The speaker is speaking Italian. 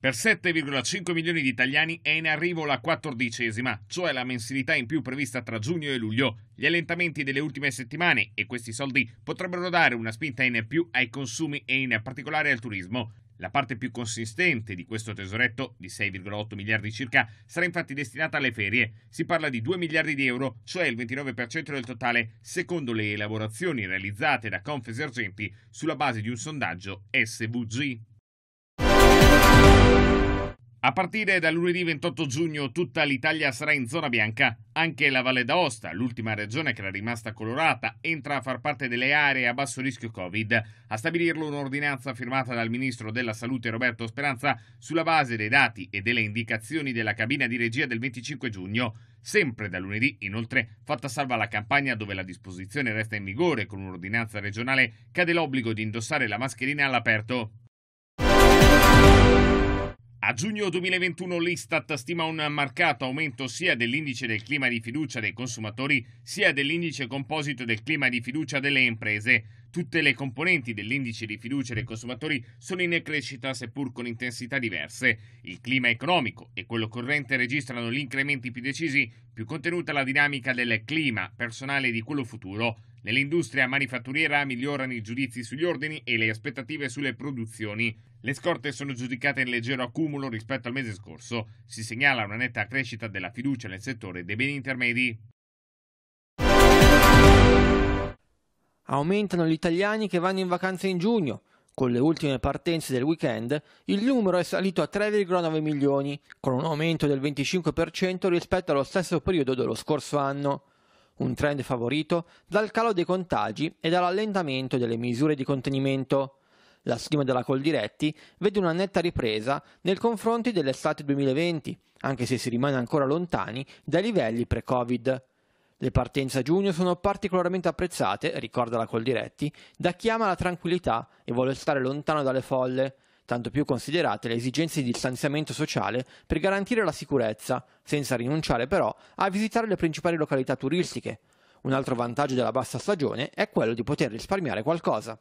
Per 7,5 milioni di italiani è in arrivo la quattordicesima, cioè la mensilità in più prevista tra giugno e luglio. Gli allentamenti delle ultime settimane e questi soldi potrebbero dare una spinta in più ai consumi e in particolare al turismo. La parte più consistente di questo tesoretto, di 6,8 miliardi circa, sarà infatti destinata alle ferie. Si parla di 2 miliardi di euro, cioè il 29% del totale, secondo le elaborazioni realizzate da Confesergenti sulla base di un sondaggio SVG. A partire da lunedì 28 giugno tutta l'Italia sarà in zona bianca, anche la Valle d'Aosta, l'ultima regione che era rimasta colorata, entra a far parte delle aree a basso rischio Covid. A stabilirlo un'ordinanza firmata dal Ministro della Salute Roberto Speranza sulla base dei dati e delle indicazioni della cabina di regia del 25 giugno. Sempre da lunedì, inoltre, fatta salva la campagna dove la disposizione resta in vigore con un'ordinanza regionale, cade l'obbligo di indossare la mascherina all'aperto. A giugno 2021 l'Istat stima un marcato aumento sia dell'indice del clima di fiducia dei consumatori sia dell'indice composito del clima di fiducia delle imprese. Tutte le componenti dell'indice di fiducia dei consumatori sono in crescita seppur con intensità diverse. Il clima economico e quello corrente registrano gli incrementi più decisi, più contenuta la dinamica del clima personale di quello futuro. Nell'industria manifatturiera migliorano i giudizi sugli ordini e le aspettative sulle produzioni. Le scorte sono giudicate in leggero accumulo rispetto al mese scorso. Si segnala una netta crescita della fiducia nel settore dei beni intermedi. Aumentano gli italiani che vanno in vacanza in giugno. Con le ultime partenze del weekend, il numero è salito a 3,9 milioni, con un aumento del 25% rispetto allo stesso periodo dello scorso anno. Un trend favorito dal calo dei contagi e dall'allentamento delle misure di contenimento. La stima della Coldiretti vede una netta ripresa nel confronto dell'estate 2020, anche se si rimane ancora lontani dai livelli pre-Covid. Le partenze a giugno sono particolarmente apprezzate, ricorda la Coldiretti, da chi ama la tranquillità e vuole stare lontano dalle folle, tanto più considerate le esigenze di distanziamento sociale per garantire la sicurezza, senza rinunciare però a visitare le principali località turistiche. Un altro vantaggio della bassa stagione è quello di poter risparmiare qualcosa.